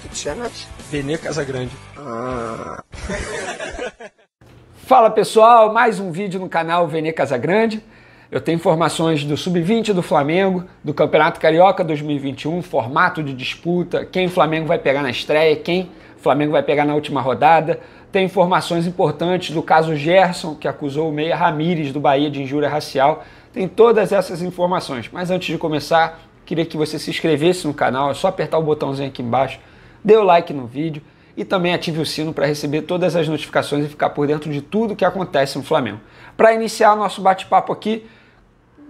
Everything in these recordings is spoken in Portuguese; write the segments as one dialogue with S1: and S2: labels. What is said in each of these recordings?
S1: Capitchat? É Benê Casagrande. Ah. Fala pessoal, mais um vídeo no canal Venê Casagrande. Eu tenho informações do Sub-20 do Flamengo, do Campeonato Carioca 2021, formato de disputa, quem o Flamengo vai pegar na estreia, quem o Flamengo vai pegar na última rodada. Tem informações importantes do caso Gerson, que acusou o Meia Ramírez do Bahia de injúria racial. Tem todas essas informações. Mas antes de começar, queria que você se inscrevesse no canal, é só apertar o botãozinho aqui embaixo dê o like no vídeo e também ative o sino para receber todas as notificações e ficar por dentro de tudo que acontece no Flamengo. Para iniciar nosso bate-papo aqui,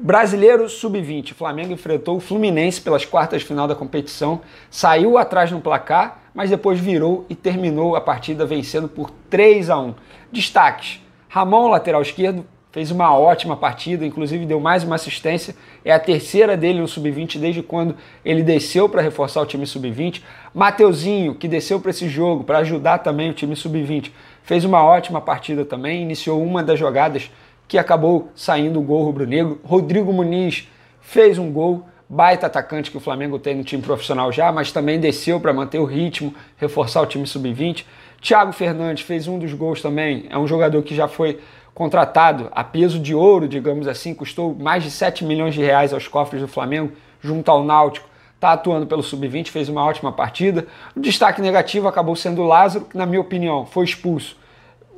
S1: Brasileiro Sub-20, Flamengo enfrentou o Fluminense pelas quartas de final da competição, saiu atrás no placar, mas depois virou e terminou a partida vencendo por 3 a 1. Destaques: Ramon, lateral esquerdo, fez uma ótima partida, inclusive deu mais uma assistência. É a terceira dele no sub-20 desde quando ele desceu para reforçar o time sub-20. Mateuzinho, que desceu para esse jogo para ajudar também o time sub-20, fez uma ótima partida também, iniciou uma das jogadas que acabou saindo o gol rubro-negro. Rodrigo Muniz fez um gol, baita atacante que o Flamengo tem no time profissional já, mas também desceu para manter o ritmo, reforçar o time sub-20. Thiago Fernandes fez um dos gols também, é um jogador que já foi contratado a peso de ouro, digamos assim, custou mais de 7 milhões de reais aos cofres do Flamengo, junto ao Náutico, está atuando pelo Sub-20, fez uma ótima partida. O destaque negativo acabou sendo o Lázaro, que, na minha opinião, foi expulso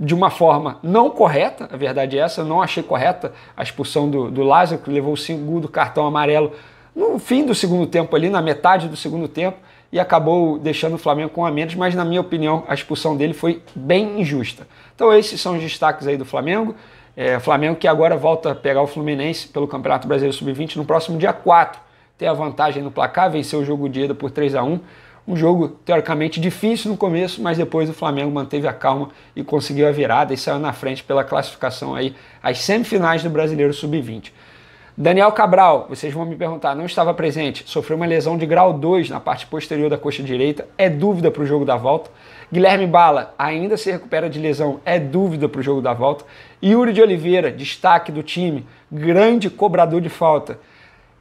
S1: de uma forma não correta, a verdade é essa, eu não achei correta a expulsão do, do Lázaro, que levou o segundo cartão amarelo no fim do segundo tempo ali, na metade do segundo tempo e acabou deixando o Flamengo com a menos, mas na minha opinião a expulsão dele foi bem injusta. Então esses são os destaques aí do Flamengo. É, Flamengo que agora volta a pegar o Fluminense pelo Campeonato Brasileiro Sub-20 no próximo dia 4. Tem a vantagem no placar, venceu o jogo de ida por 3 a 1 um jogo teoricamente difícil no começo, mas depois o Flamengo manteve a calma e conseguiu a virada e saiu na frente pela classificação aí às semifinais do Brasileiro Sub-20. Daniel Cabral, vocês vão me perguntar, não estava presente, sofreu uma lesão de grau 2 na parte posterior da coxa direita, é dúvida para o jogo da volta. Guilherme Bala ainda se recupera de lesão, é dúvida para o jogo da volta. Yuri de Oliveira, destaque do time, grande cobrador de falta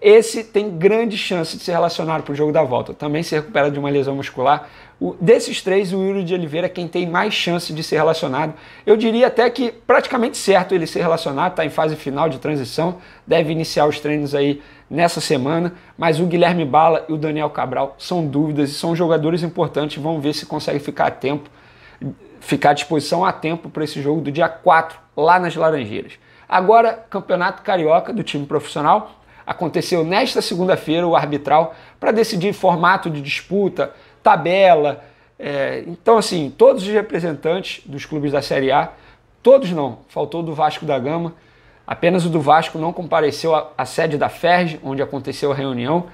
S1: esse tem grande chance de ser relacionado para o jogo da volta. Também se recupera de uma lesão muscular. O, desses três, o Yuri de Oliveira é quem tem mais chance de ser relacionado. Eu diria até que praticamente certo ele ser relacionado, está em fase final de transição, deve iniciar os treinos aí nessa semana. Mas o Guilherme Bala e o Daniel Cabral são dúvidas e são jogadores importantes. Vamos ver se consegue ficar a tempo, ficar à disposição a tempo para esse jogo do dia 4, lá nas Laranjeiras. Agora, Campeonato Carioca do time profissional aconteceu nesta segunda-feira o arbitral para decidir formato de disputa, tabela. É, então, assim, todos os representantes dos clubes da Série A, todos não, faltou do Vasco da Gama, apenas o do Vasco não compareceu à, à sede da FERJ, onde aconteceu a reunião.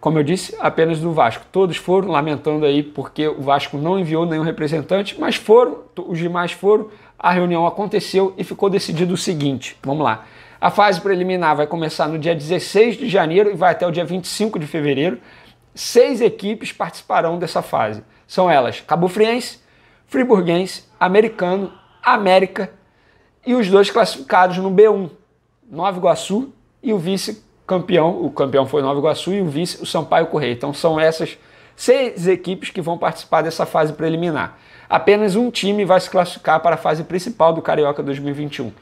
S1: Como eu disse, apenas do Vasco. Todos foram lamentando aí porque o Vasco não enviou nenhum representante, mas foram, os demais foram a reunião aconteceu e ficou decidido o seguinte: vamos lá. A fase preliminar vai começar no dia 16 de janeiro e vai até o dia 25 de fevereiro. Seis equipes participarão dessa fase. São elas Cabo Friense, Friburguense, Americano, América e os dois classificados no B1, Nova Iguaçu e o vice-campeão. O campeão foi Nova Iguaçu e o vice, o Sampaio Correia. Então são essas seis equipes que vão participar dessa fase preliminar. Apenas um time vai se classificar para a fase principal do Carioca 2021.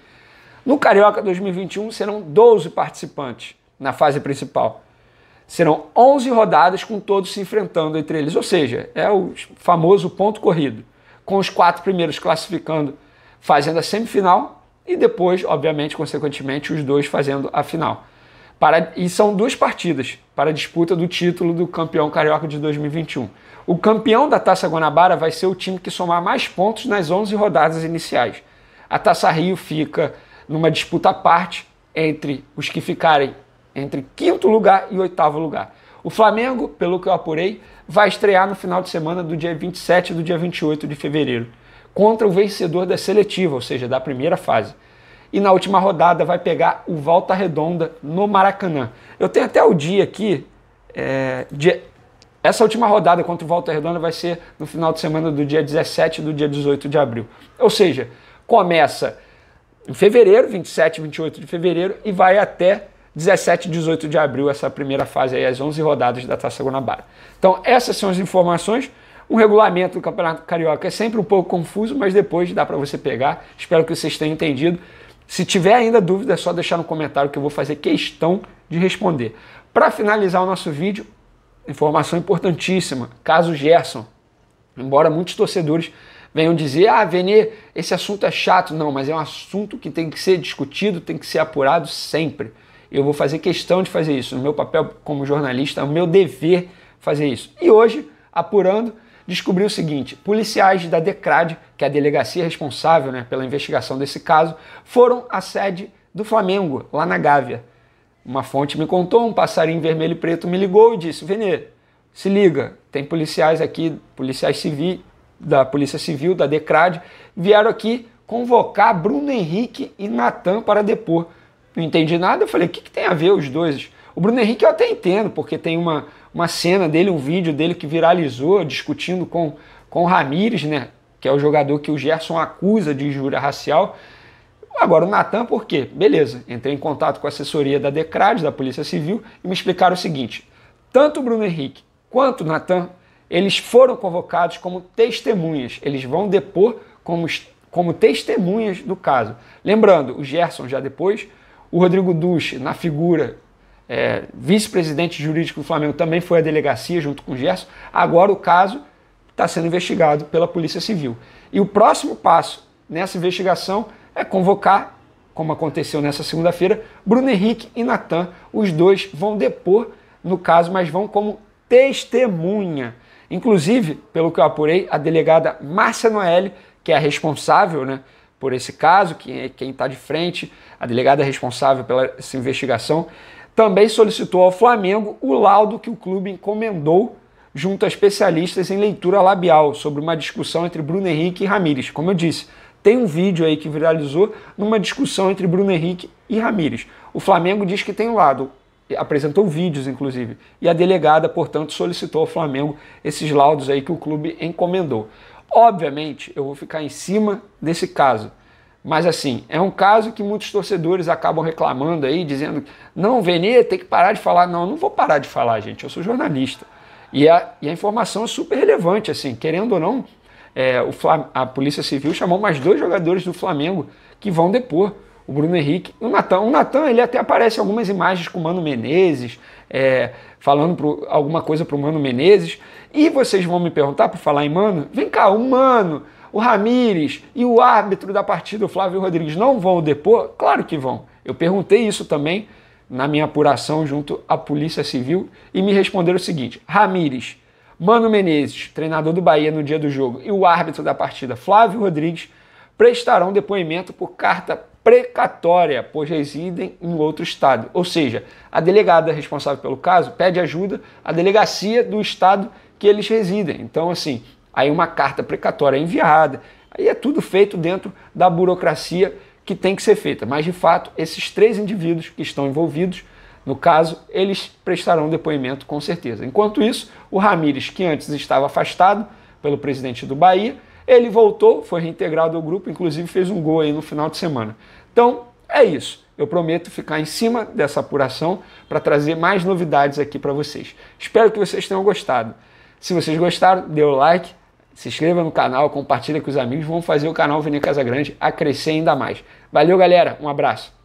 S1: No Carioca 2021 serão 12 participantes na fase principal. Serão 11 rodadas com todos se enfrentando entre eles, ou seja, é o famoso ponto corrido, com os quatro primeiros classificando, fazendo a semifinal e depois, obviamente, consequentemente, os dois fazendo a final. Para, e são duas partidas para a disputa do título do campeão carioca de 2021. O campeão da Taça Guanabara vai ser o time que somar mais pontos nas 11 rodadas iniciais. A Taça Rio fica numa disputa à parte entre os que ficarem entre quinto lugar e oitavo lugar. O Flamengo, pelo que eu apurei, vai estrear no final de semana do dia 27 e do dia 28 de fevereiro, contra o vencedor da seletiva, ou seja, da primeira fase e na última rodada vai pegar o Volta Redonda no Maracanã. Eu tenho até o dia aqui, é, dia, essa última rodada contra o Volta Redonda vai ser no final de semana do dia 17 e do dia 18 de abril. Ou seja, começa em fevereiro, 27 e 28 de fevereiro, e vai até 17 e 18 de abril, essa primeira fase aí, as 11 rodadas da Taça Guanabara. Então, essas são as informações. O regulamento do Campeonato Carioca é sempre um pouco confuso, mas depois dá para você pegar. Espero que vocês tenham entendido. Se tiver ainda dúvida, é só deixar no comentário que eu vou fazer questão de responder. Para finalizar o nosso vídeo, informação importantíssima: caso Gerson. Embora muitos torcedores venham dizer: ah, Venê, esse assunto é chato. Não, mas é um assunto que tem que ser discutido, tem que ser apurado sempre. Eu vou fazer questão de fazer isso. No meu papel como jornalista, é o meu dever fazer isso. E hoje, apurando, descobriu o seguinte: policiais da DECRAD, que é a delegacia responsável né, pela investigação desse caso, foram à sede do Flamengo, lá na Gávea. Uma fonte me contou, um passarinho vermelho e preto me ligou e disse: Venê, se liga, tem policiais aqui, policiais civis, da Polícia Civil, da DECRAD, vieram aqui convocar Bruno Henrique e Natan para depor. Não entendi nada, eu falei: o que, que tem a ver os dois? O Bruno Henrique eu até entendo, porque tem uma uma cena dele, um vídeo dele que viralizou discutindo com com o Ramires, né, que é o jogador que o Gerson acusa de injúria racial. Agora, o Natan, por quê? Beleza, entrei em contato com a assessoria da DECRAD, da Polícia Civil, e me explicaram o seguinte: tanto o Bruno Henrique quanto o Natan, eles foram convocados como testemunhas, eles vão depor como, como testemunhas do caso. Lembrando, o Gerson já depois, o Rodrigo Duche, na figura é, vice-presidente jurídico do Flamengo também foi à delegacia junto com o Gerson. Agora o caso está sendo investigado pela Polícia Civil. E o próximo passo nessa investigação é convocar, como aconteceu nessa segunda-feira, Bruno Henrique e Natan. Os dois vão depor no caso, mas vão como testemunha. Inclusive, pelo que eu apurei, a delegada Márcia Noelle, que é a responsável né, por esse caso, que é quem está de frente, a delegada responsável pela essa investigação, também solicitou ao Flamengo o laudo que o clube encomendou junto a especialistas em leitura labial sobre uma discussão entre Bruno Henrique e Ramires. Como eu disse, tem um vídeo aí que viralizou numa discussão entre Bruno Henrique e Ramires. O Flamengo diz que tem um lado, apresentou vídeos inclusive, e a delegada, portanto, solicitou ao Flamengo esses laudos aí que o clube encomendou. Obviamente, eu vou ficar em cima desse caso mas assim, é um caso que muitos torcedores acabam reclamando aí, dizendo: não, Vene, tem que parar de falar. Não, não vou parar de falar, gente, eu sou jornalista. E a, e a informação é super relevante, assim, querendo ou não, é, o Flam a Polícia Civil chamou mais dois jogadores do Flamengo que vão depor. O Bruno Henrique, o Natan. O Natan, ele até aparece algumas imagens com o Mano Menezes, é, falando pro, alguma coisa para o Mano Menezes. E vocês vão me perguntar, por falar em Mano, vem cá, o Mano o Ramires e o árbitro da partida, o Flávio Rodrigues, não vão depor? Claro que vão. Eu perguntei isso também na minha apuração junto à Polícia Civil e me responderam o seguinte: Ramires, Mano Menezes, treinador do Bahia no dia do jogo, e o árbitro da partida, Flávio Rodrigues, prestarão depoimento por carta precatória, pois residem em outro estado. Ou seja, a delegada responsável pelo caso pede ajuda à delegacia do estado que eles residem. Então, assim, aí uma carta precatória é enviada, aí é tudo feito dentro da burocracia que tem que ser feita. Mas de fato, esses três indivíduos que estão envolvidos, no caso, eles prestarão depoimento com certeza. Enquanto isso, o Ramires, que antes estava afastado pelo presidente do Bahia, ele voltou, foi reintegrado ao grupo, inclusive fez um gol aí no final de semana. Então, é isso. Eu prometo ficar em cima dessa apuração para trazer mais novidades aqui para vocês. Espero que vocês tenham gostado. Se vocês gostaram, dê o like, se inscreva no canal, compartilha com os amigos, vamos fazer o canal Vini Casa a crescer ainda mais. Valeu, galera. Um abraço.